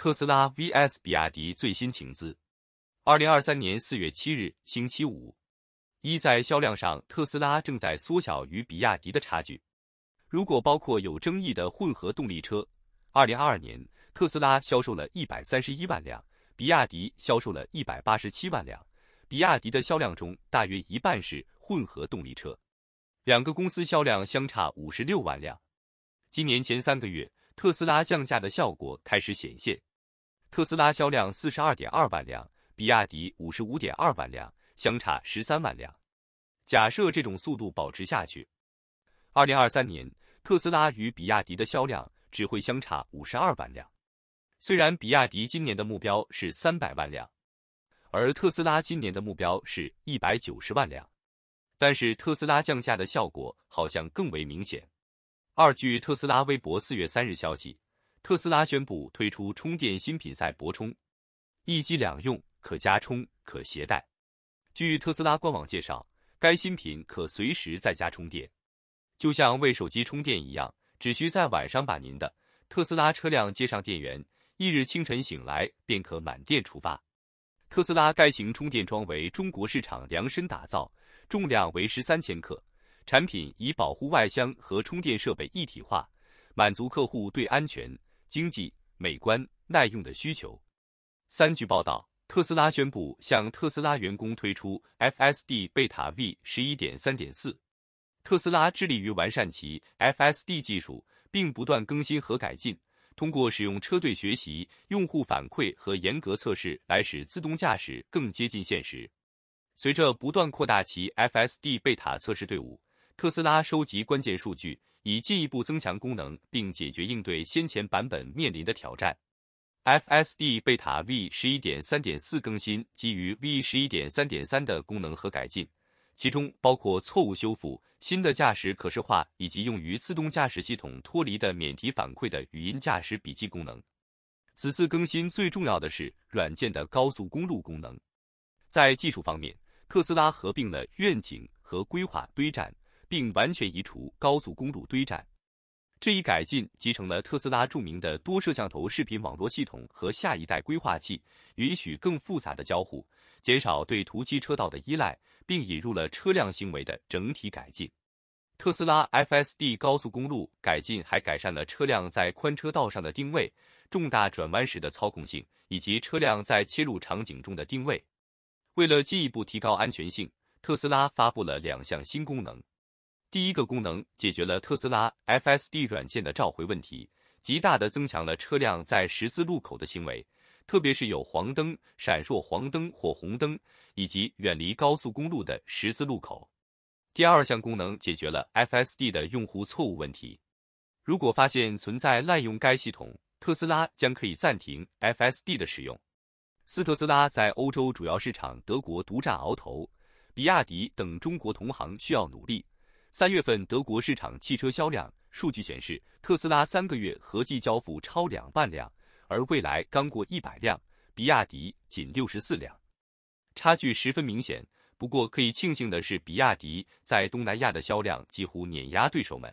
特斯拉 vs 比亚迪最新情资，二零二三年四月七日星期五。一在销量上，特斯拉正在缩小与比亚迪的差距。如果包括有争议的混合动力车，二零二二年特斯拉销售了一百三十一万辆，比亚迪销售了一百八十七万辆。比亚迪的销量中大约一半是混合动力车。两个公司销量相差五十六万辆。今年前三个月，特斯拉降价的效果开始显现。特斯拉销量四十二点二万辆，比亚迪五十五点二万辆，相差十三万辆。假设这种速度保持下去，二零二三年特斯拉与比亚迪的销量只会相差五十二万辆。虽然比亚迪今年的目标是三百万辆，而特斯拉今年的目标是一百九十万辆，但是特斯拉降价的效果好像更为明显。二据特斯拉微博四月三日消息。特斯拉宣布推出充电新品赛博充，一机两用，可加充可携带。据特斯拉官网介绍，该新品可随时在家充电，就像为手机充电一样，只需在晚上把您的特斯拉车辆接上电源，翌日清晨醒来便可满电出发。特斯拉该型充电桩为中国市场量身打造，重量为十三千克，产品以保护外箱和充电设备一体化，满足客户对安全。经济、美观、耐用的需求。三据报道，特斯拉宣布向特斯拉员工推出 FSD 贝塔 v 十一点三点四。特斯拉致力于完善其 FSD 技术，并不断更新和改进，通过使用车队学习、用户反馈和严格测试来使自动驾驶更接近现实。随着不断扩大其 FSD 贝塔测试队伍，特斯拉收集关键数据。以进一步增强功能，并解决应对先前版本面临的挑战。FSD 贝塔 v 十一点三点四更新基于 v 十一点三点三的功能和改进，其中包括错误修复、新的驾驶可视化，以及用于自动驾驶系统脱离的免提反馈的语音驾驶笔记功能。此次更新最重要的是软件的高速公路功能。在技术方面，特斯拉合并了愿景和规划堆栈。并完全移除高速公路堆栈。这一改进集成了特斯拉著名的多摄像头视频网络系统和下一代规划器，允许更复杂的交互，减少对途机车道的依赖，并引入了车辆行为的整体改进。特斯拉 FSD 高速公路改进还改善了车辆在宽车道上的定位、重大转弯时的操控性以及车辆在切入场景中的定位。为了进一步提高安全性，特斯拉发布了两项新功能。第一个功能解决了特斯拉 F S D 软件的召回问题，极大地增强了车辆在十字路口的行为，特别是有黄灯闪烁、黄灯或红灯，以及远离高速公路的十字路口。第二项功能解决了 F S D 的用户错误问题。如果发现存在滥用该系统，特斯拉将可以暂停 F S D 的使用。斯特斯拉在欧洲主要市场德国独占鳌头，比亚迪等中国同行需要努力。三月份德国市场汽车销量数据显示，特斯拉三个月合计交付超两万辆，而蔚来刚过一百辆，比亚迪仅六十四辆，差距十分明显。不过可以庆幸的是，比亚迪在东南亚的销量几乎碾压对手们。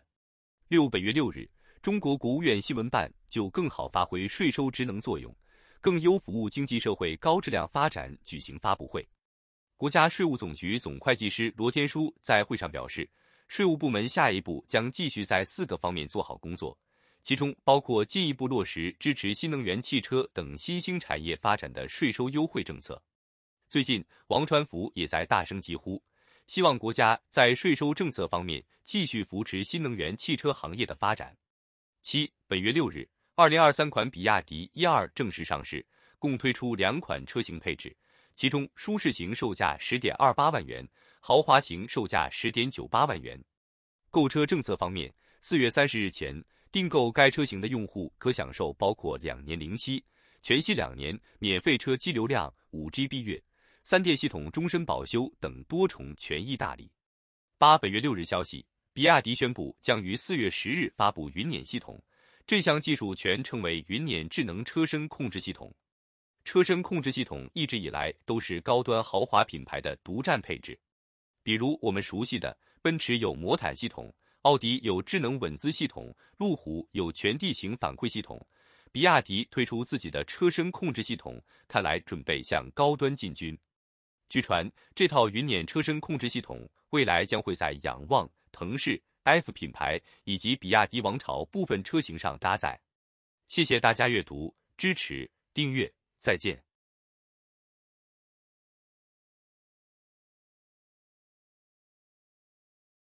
六本月六日，中国国务院新闻办就更好发挥税收职能作用，更优服务经济社会高质量发展举行发布会。国家税务总局总会计师罗天舒在会上表示。税务部门下一步将继续在四个方面做好工作，其中包括进一步落实支持新能源汽车等新兴产业发展的税收优惠政策。最近，王传福也在大声疾呼，希望国家在税收政策方面继续扶持新能源汽车行业的发展。七本月六日，二零二三款比亚迪 E 二正式上市，共推出两款车型配置，其中舒适型售价十点二八万元。豪华型售价十点九八万元。购车政策方面，四月三十日前订购该车型的用户可享受包括两年零息、全息两年免费车机流量五 G B 月、三电系统终身保修等多重权益大礼。八本月六日消息，比亚迪宣布将于四月十日发布云辇系统，这项技术全称为云辇智能车身控制系统。车身控制系统一直以来都是高端豪华品牌的独占配置。比如我们熟悉的奔驰有魔毯系统，奥迪有智能稳姿系统，路虎有全地形反馈系统，比亚迪推出自己的车身控制系统，看来准备向高端进军。据传这套云辇车身控制系统未来将会在仰望、腾势、F 品牌以及比亚迪王朝部分车型上搭载。谢谢大家阅读、支持、订阅，再见。